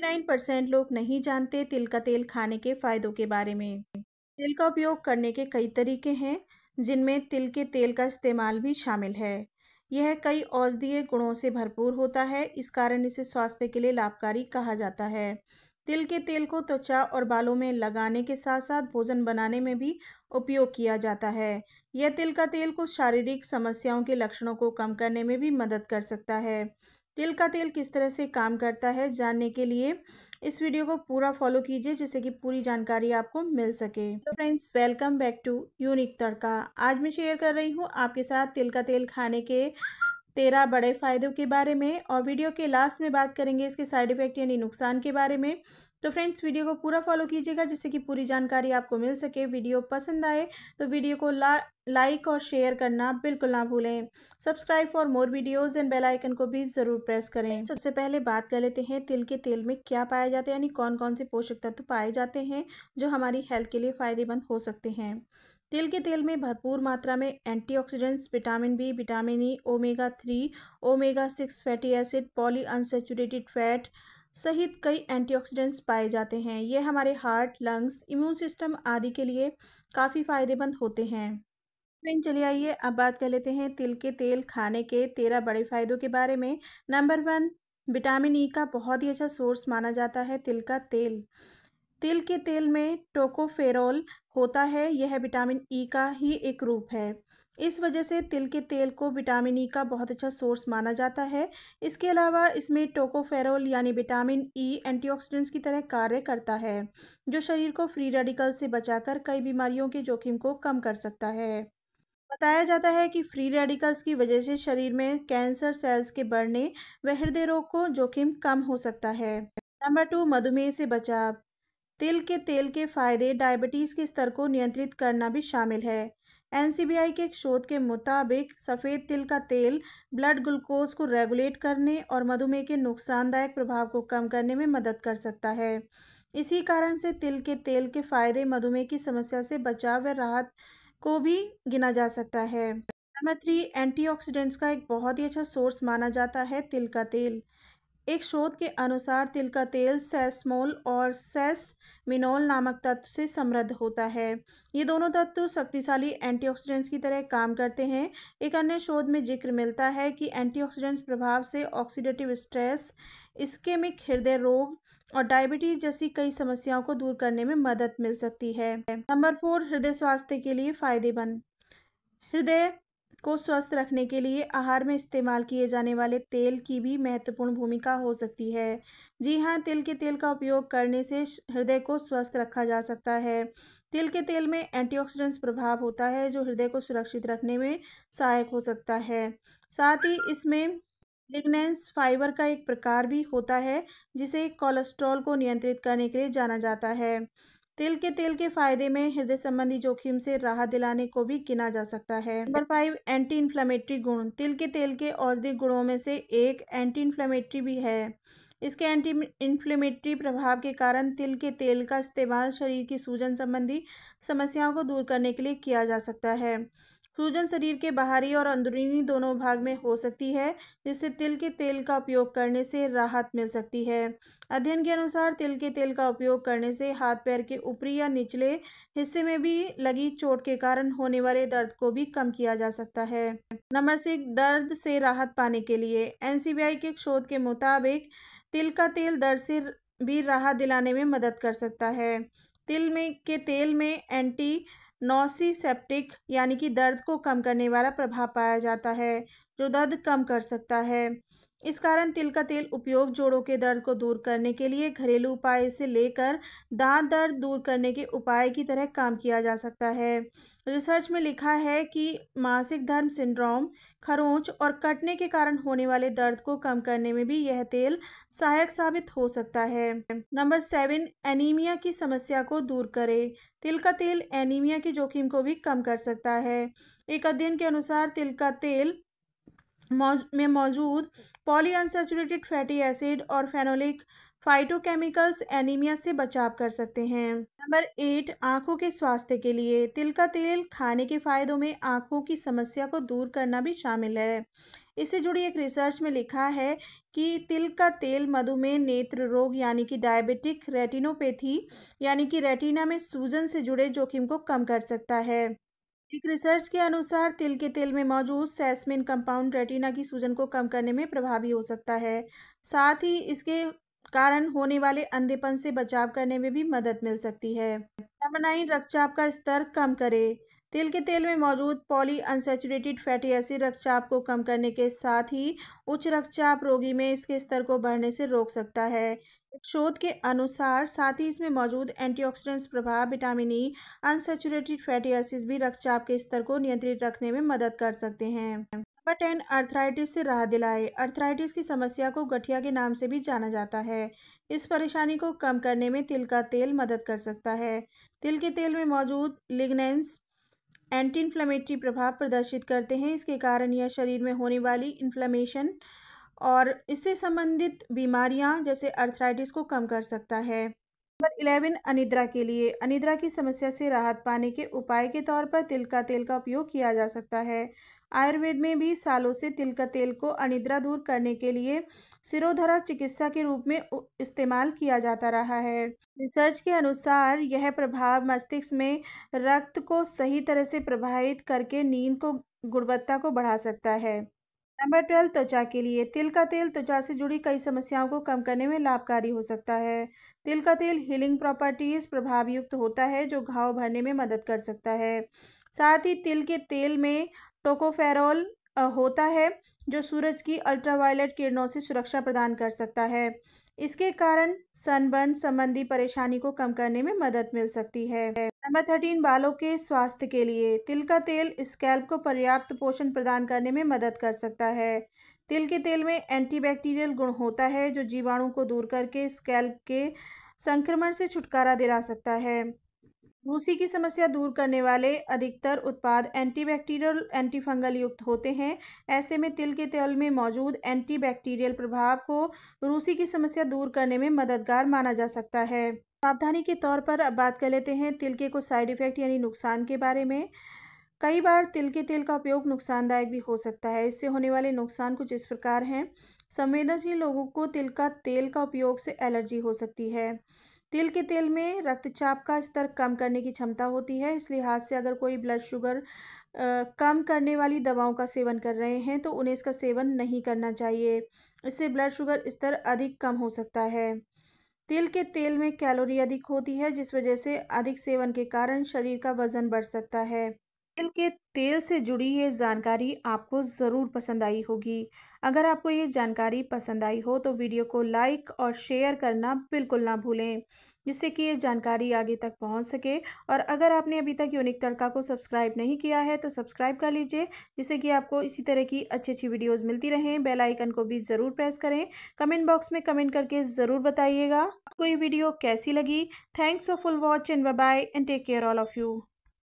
nine percent लोग नहीं जानते तिल का तेल खाने के फ़ायदों के बारे में तिल का उपयोग करने के कई तरीके हैं जिनमें तिल के तेल का इस्तेमाल भी शामिल है यह कई औषधीय गुणों से भरपूर होता है इस कारण इसे स्वास्थ्य के लिए लाभकारी कहा जाता है तिल के तेल को त्वचा और बालों में लगाने के साथ साथ भोजन बनाने में भी उपयोग किया जाता है यह तिल का तेल को शारीरिक समस्याओं के लक्षणों को कम करने में भी मदद कर सकता है तिल का तेल किस तरह से काम करता है जानने के लिए इस वीडियो को पूरा फॉलो कीजिए जिससे कि पूरी जानकारी आपको मिल सके friends welcome back to Unique Tadka आज मैं शेयर कर रही हूँ आपके साथ तिल का तेल खाने के तेरह बड़े फ़ायदों के बारे में और वीडियो के लास्ट में बात करेंगे इसके साइड इफ़ेक्ट यानी नुकसान के बारे में तो फ्रेंड्स वीडियो को पूरा फॉलो कीजिएगा जिससे कि पूरी जानकारी आपको मिल सके वीडियो पसंद आए तो वीडियो को ला लाइक और शेयर करना बिल्कुल ना भूलें subscribe for more videos and bell icon को भी ज़रूर प्रेस करें सबसे पहले बात कर लेते हैं तिल के तेल में क्या पाया जाता है यानी कौन कौन से पोषक तत्व पाए जाते हैं जो हमारी हेल्थ के लिए फ़ायदेमंद हो सकते हैं तिल के तेल में भरपूर मात्रा में antioxidants vitamin B vitamin E omega three omega six fatty acid polyunsaturated fat सहित कई एंटीऑक्सीडेंट्स पाए जाते हैं ये हमारे हार्ट लंग्स इम्यून सिस्टम आदि के लिए काफ़ी फ़ायदेमंद होते हैं फ्रेंड चलिए आइए अब बात कर लेते हैं तिल के तेल खाने के तेरह बड़े फ़ायदों के बारे में नंबर वन विटामिन ई का बहुत ही अच्छा सोर्स माना जाता है तिल का तेल तिल के तेल में टोकोफेरोल होता है यह विटामिन ई का ही एक रूप है इस वजह से तिल के तेल को विटामिन ई e का बहुत अच्छा सोर्स माना जाता है इसके अलावा इसमें टोकोफेरोल यानी विटामिन ई e, एंटीऑक्सीडेंट्स की तरह कार्य करता है जो शरीर को फ्री रेडिकल से बचाकर कई बीमारियों के जोखिम को कम कर सकता है बताया जाता है कि फ्री रेडिकल्स की वजह से शरीर में कैंसर सेल्स के बढ़ने व हृदय रोग को जोखिम कम हो सकता है नंबर टू मधुमेह से बचाव तिल के तेल के फायदे डायबिटीज़ के स्तर को नियंत्रित करना भी शामिल है एनसीबीआई के एक शोध के मुताबिक सफ़ेद तिल का तेल ब्लड ग्लूकोज को रेगुलेट करने और मधुमेह के नुकसानदायक प्रभाव को कम करने में मदद कर सकता है इसी कारण से तिल के तेल के फायदे मधुमेह की समस्या से बचाव व राहत को भी गिना जा सकता है नंबर थ्री एंटीऑक्सीडेंट्स का एक बहुत ही अच्छा सोर्स माना जाता है तिल का तेल एक शोध के अनुसार तिल का तेल सेसमोल और सेस मिनोल नामक तत्व से समृद्ध होता है ये दोनों तत्व शक्तिशाली एंटीऑक्सीडेंट्स की तरह काम करते हैं एक अन्य शोध में जिक्र मिलता है कि एंटीऑक्सीडेंट्स प्रभाव से ऑक्सीडेटिव स्ट्रेस इस्केमिक हृदय रोग और डायबिटीज जैसी कई समस्याओं को दूर करने में मदद मिल सकती है नंबर फोर हृदय स्वास्थ्य के लिए फायदेमंद हृदय को स्वस्थ रखने के लिए आहार में इस्तेमाल किए जाने वाले तेल की भी महत्वपूर्ण भूमिका हो सकती है जी हाँ तिल के तेल का उपयोग करने से हृदय को स्वस्थ रखा जा सकता है तिल के तेल में एंटीऑक्सीडेंट्स प्रभाव होता है जो हृदय को सुरक्षित रखने में सहायक हो सकता है साथ ही इसमें लिग्नेंस फाइबर का एक प्रकार भी होता है जिसे कोलेस्ट्रॉल को नियंत्रित करने के लिए जाना जाता है तिल के तेल के फायदे में हृदय संबंधी जोखिम से राहत दिलाने को भी गिना जा सकता है नंबर फाइव एंटी इन्फ्लेमेटरी गुण तिल के तेल के औषधि गुणों में से एक एंटी इन्फ्लेमेटरी भी है इसके एंटी इन्फ्लेमेटरी प्रभाव के कारण तिल के तेल का इस्तेमाल शरीर की सूजन संबंधी समस्याओं को दूर करने के लिए किया जा सकता है सूजन शरीर के बाहरी और अंदरूनी दोनों भाग में हो सकती है जिससे तिल के तेल का उपयोग करने से राहत मिल सकती है अध्ययन के अनुसार तिल के तेल का उपयोग करने से हाथ पैर के ऊपरी या निचले हिस्से में भी लगी चोट के कारण होने वाले दर्द को भी कम किया जा सकता है नंबर सिक्स दर्द से राहत पाने के लिए एन के शोध के मुताबिक तिल का तेल दर्द से भी राहत दिलाने में मदद कर सकता है तिल में के तेल में एंटी नॉसीसेप्टिक यानी कि दर्द को कम करने वाला प्रभाव पाया जाता है जो दर्द कम कर सकता है इस कारण तिल का तेल उपयोग जोड़ों के दर्द को दूर करने के लिए घरेलू उपाय से लेकर दांत दर्द दूर करने के उपाय की तरह काम किया जा सकता है रिसर्च में लिखा है कि मासिक धर्म सिंड्रोम खरोंच और कटने के कारण होने वाले दर्द को कम करने में भी यह तेल सहायक साबित हो सकता है नंबर सेवन एनीमिया की समस्या को दूर करे तिल का तेल एनीमिया के जोखिम को भी कम कर सकता है एक अध्ययन के अनुसार तिल का तेल मौज, में मौजूद पॉलीअनसेचुरेटेड फैटी एसिड और फेनोलिक फाइटोकेमिकल्स एनीमिया से बचाव कर सकते हैं नंबर एट आँखों के स्वास्थ्य के लिए तिल का तेल खाने के फायदों में आँखों की समस्या को दूर करना भी शामिल है इससे जुड़ी एक रिसर्च में लिखा है कि तिल का तेल मधुमेह नेत्र रोग यानी कि डायबिटिक रेटिनोपैथी यानी कि रेटिना में सूजन से जुड़े जोखिम को कम कर सकता है एक रिसर्च के अनुसार तिल के तेल में मौजूद सेसमिन कंपाउंड रेटिना की सूजन को कम करने में प्रभावी हो सकता है साथ ही इसके कारण होने वाले अंधेपन से बचाव करने में भी मदद मिल सकती है नाइन रक्तचाप का स्तर कम करे तिल के तेल में मौजूद पॉली अनसेचुरेटेड फैटी एसिड रक्तचाप को कम करने के साथ ही उच्च रक्तचाप रोगी में इसके स्तर को बढ़ने से रोक सकता है शोध के अनुसार साथ ही इसमें मौजूद एंटीऑक्सीडेंट्स प्रभाव vitamin E e, unsaturated fatty acid भी रक्तचाप के स्तर को नियंत्रित रखने में मदद कर सकते हैं नंबर टेन अर्थराइटिस से राहत दिलाए अर्थराइटिस की समस्या को गठिया के नाम से भी जाना जाता है इस परेशानी को कम करने में तिल का तेल मदद कर सकता है तिल के तेल में मौजूद लिग्नेंस एंटी इन्फ्लामेटरी प्रभाव प्रदर्शित करते हैं इसके कारण यह शरीर में होने वाली इन्फ्लामेशन और इससे संबंधित बीमारियां जैसे अर्थराइटिस को कम कर सकता है नंबर इलेवन अनिद्रा के लिए अनिद्रा की समस्या से राहत पाने के उपाय के तौर पर तिल का तेल का उपयोग किया जा सकता है आयुर्वेद में भी सालों से तिल का तेल को अनिद्रा दूर करने के लिए सिरोधरा चिकित्सा के रूप में इस्तेमाल किया जाता रहा है रिसर्च के अनुसार यह प्रभाव मस्तिष्क में रक्त को सही तरह से प्रभावित करके नींद को गुणवत्ता को बढ़ा सकता है नंबर ट्वेल्व त्वचा के लिए तिल का तेल त्वचा से जुड़ी कई समस्याओं को कम करने में लाभकारी हो सकता है तिल का तेल हीलिंग प्रॉपर्टीज प्रभावयुक्त होता है जो घाव भरने में मदद कर सकता है साथ ही तिल के तेल में टोकोफेरोल होता है जो सूरज की अल्ट्रावायलेट किरणों से सुरक्षा प्रदान कर सकता है इसके कारण सनबर्न संबंधी परेशानी को कम करने में मदद मिल सकती है नंबर थर्टीन बालों के स्वास्थ्य के लिए तिल का तेल स्कैल्प को पर्याप्त पोषण प्रदान करने में मदद कर सकता है तिल के तेल में एंटीबैक्टीरियल गुण होता है जो जीवाणु को दूर करके स्कैल्प के संक्रमण से छुटकारा दिला सकता है रूसी की समस्या दूर करने वाले अधिकतर उत्पाद एंटीबैक्टीरियल एंटीफंगल युक्त होते हैं ऐसे में तिल के तेल में मौजूद एंटीबैक्टीरियल प्रभाव को रूसी की समस्या दूर करने में मददगार माना जा सकता है सावधानी के तौर पर अब बात कर लेते हैं तिल के कुछ साइड इफ़ेक्ट यानी नुकसान के बारे में कई बार तिल के तेल का उपयोग नुकसानदायक भी हो सकता है इससे होने वाले नुकसान कुछ इस प्रकार हैं संवेदनशील लोगों को तिल का तेल का उपयोग से एलर्जी हो सकती है तिल के तेल में रक्तचाप का स्तर कम करने की क्षमता होती है इस लिहाज से अगर कोई ब्लड शुगर कम करने वाली दवाओं का सेवन कर रहे हैं तो उन्हें इसका सेवन नहीं करना चाहिए इससे ब्लड शुगर स्तर अधिक कम हो सकता है तिल के तेल में कैलोरी अधिक होती है जिस वजह से अधिक सेवन के कारण शरीर का वजन बढ़ सकता है तिल के तेल से जुड़ी ये जानकारी आपको ज़रूर पसंद आई होगी अगर आपको ये जानकारी पसंद आई हो तो वीडियो को लाइक और शेयर करना बिल्कुल ना भूलें जिससे कि ये जानकारी आगे तक पहुंच सके और अगर आपने अभी तक यूनिक तड़का को सब्सक्राइब नहीं किया है तो सब्सक्राइब कर लीजिए जिससे कि आपको इसी तरह की अच्छी अच्छी वीडियोज़ मिलती रहें बेलाइकन को भी ज़रूर प्रेस करें कमेंट बॉक्स में कमेंट करके ज़रूर बताइएगा आपको ये वीडियो कैसी लगी thanks for full watch and bye and take care all of you